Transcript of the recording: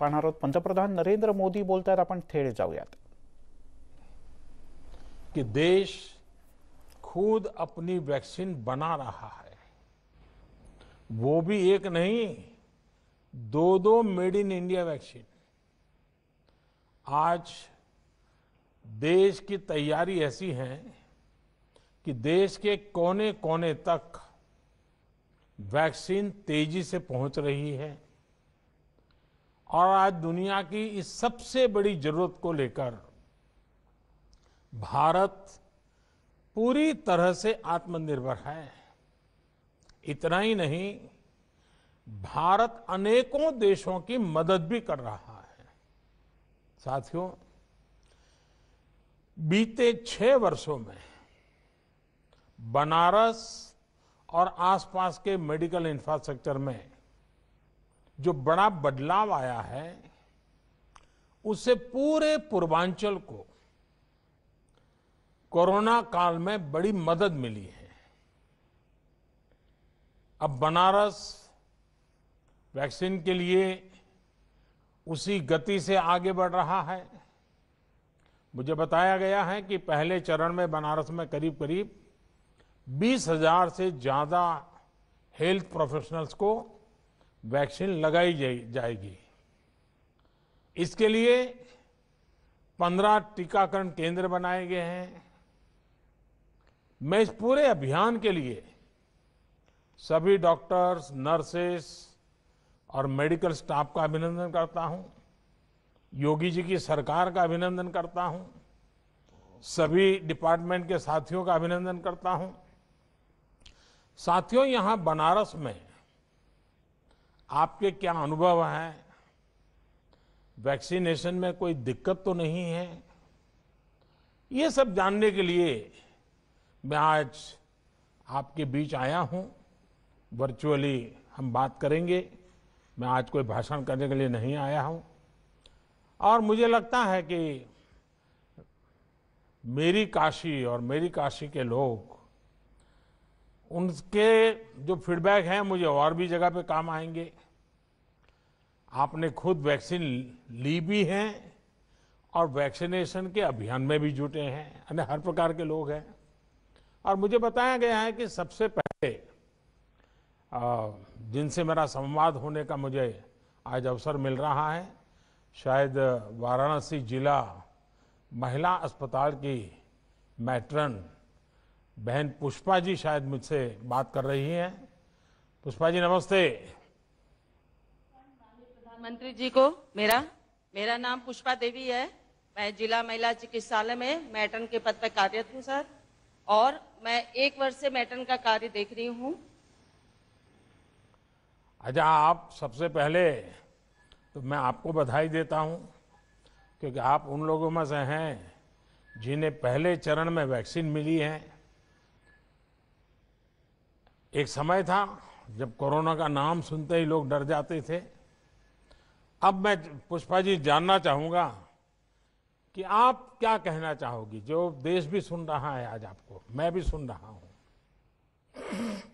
पंप्रधान नरेंद्र मोदी बोलतात आपण थे जाऊयात कि देश खुद अपनी वैक्सीन बना रहा है वो भी एक नहीं दो दो मेड इन इंडिया वैक्सीन आज देश की तैयारी ऐसी है कि देश के कोने कोने तक वैक्सीन तेजी से पहुंच रही है और आज दुनिया की इस सबसे बड़ी जरूरत को लेकर भारत पूरी तरह से आत्मनिर्भर है इतना ही नहीं भारत अनेकों देशों की मदद भी कर रहा है साथियों बीते छह वर्षों में बनारस और आसपास के मेडिकल इंफ्रास्ट्रक्चर में जो बड़ा बदलाव आया है उससे पूरे पूर्वांचल को कोरोना काल में बड़ी मदद मिली है अब बनारस वैक्सीन के लिए उसी गति से आगे बढ़ रहा है मुझे बताया गया है कि पहले चरण में बनारस में करीब करीब बीस हजार से ज़्यादा हेल्थ प्रोफेशनल्स को वैक्सीन लगाई जाएगी इसके लिए 15 टीकाकरण केंद्र बनाए गए हैं मैं इस पूरे अभियान के लिए सभी डॉक्टर्स नर्सेस और मेडिकल स्टाफ का अभिनंदन करता हूं योगी जी की सरकार का अभिनंदन करता हूं सभी डिपार्टमेंट के साथियों का अभिनंदन करता हूं साथियों यहां बनारस में आपके क्या अनुभव हैं वैक्सीनेशन में कोई दिक्कत तो नहीं है ये सब जानने के लिए मैं आज आपके बीच आया हूं वर्चुअली हम बात करेंगे मैं आज कोई भाषण करने के लिए नहीं आया हूं और मुझे लगता है कि मेरी काशी और मेरी काशी के लोग उनके जो फीडबैक हैं मुझे और भी जगह पे काम आएंगे आपने खुद वैक्सीन ली भी हैं और वैक्सीनेशन के अभियान में भी जुटे हैं यानी हर प्रकार के लोग हैं और मुझे बताया गया है कि सबसे पहले जिनसे मेरा संवाद होने का मुझे आज अवसर मिल रहा है शायद वाराणसी जिला महिला अस्पताल की मैट्रन बहन पुष्पा जी शायद मुझसे बात कर रही हैं पुष्पा जी नमस्ते प्रधानमंत्री जी को मेरा मेरा नाम पुष्पा देवी है मैं जिला महिला चिकित्सालय में मैटन के पद पर कार्यरत हूँ सर और मैं एक वर्ष से मैटन का कार्य देख रही हूँ अच्छा आप सबसे पहले तो मैं आपको बधाई देता हूँ क्योंकि आप उन लोगों में से हैं जिन्हें पहले चरण में वैक्सीन मिली है एक समय था जब कोरोना का नाम सुनते ही लोग डर जाते थे अब मैं पुष्पा जी जानना चाहूंगा कि आप क्या कहना चाहोगी जो देश भी सुन रहा है आज आपको मैं भी सुन रहा हूं